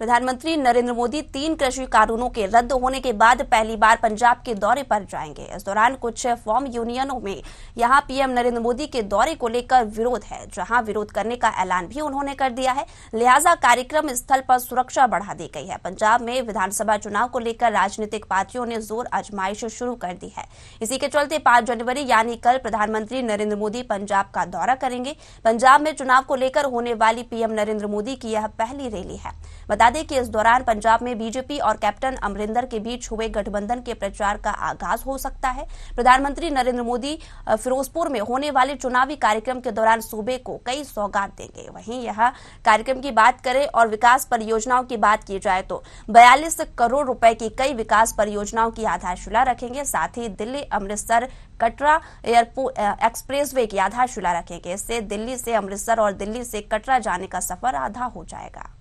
प्रधानमंत्री नरेंद्र मोदी तीन कृषि कानूनों के रद्द होने के बाद पहली बार पंजाब के दौरे पर जाएंगे इस दौरान कुछ फॉर्म यूनियनों में यहां पीएम नरेंद्र मोदी के दौरे को लेकर विरोध है जहां विरोध करने का ऐलान भी उन्होंने कर दिया है लिहाजा कार्यक्रम स्थल पर सुरक्षा बढ़ा दी गई है पंजाब में विधानसभा चुनाव को लेकर राजनीतिक पार्टियों ने जोर आजमाइश शुरू कर दी है इसी के चलते पांच जनवरी यानी कल प्रधानमंत्री नरेंद्र मोदी पंजाब का दौरा करेंगे पंजाब में चुनाव को लेकर होने वाली पीएम नरेंद्र मोदी की यह पहली रैली है बता बता दें कि इस दौरान पंजाब में बीजेपी और कैप्टन अमरिंदर के बीच हुए गठबंधन के प्रचार का आगाज हो सकता है प्रधानमंत्री नरेंद्र मोदी फिरोजपुर में होने वाले चुनावी कार्यक्रम के दौरान सूबे को कई सौगात देंगे वहीं यह कार्यक्रम की बात करें और विकास परियोजनाओं की बात की जाए तो बयालीस करोड़ रूपए की कई विकास परियोजनाओं की आधारशिला रखेंगे साथ ही Delhi Amritsar Katra airport expressway की आधारशिला रखेंगे इससे दिल्ली से अमृतसर और दिल्ली से कटरा जाने का सफर आधा हो जाएगा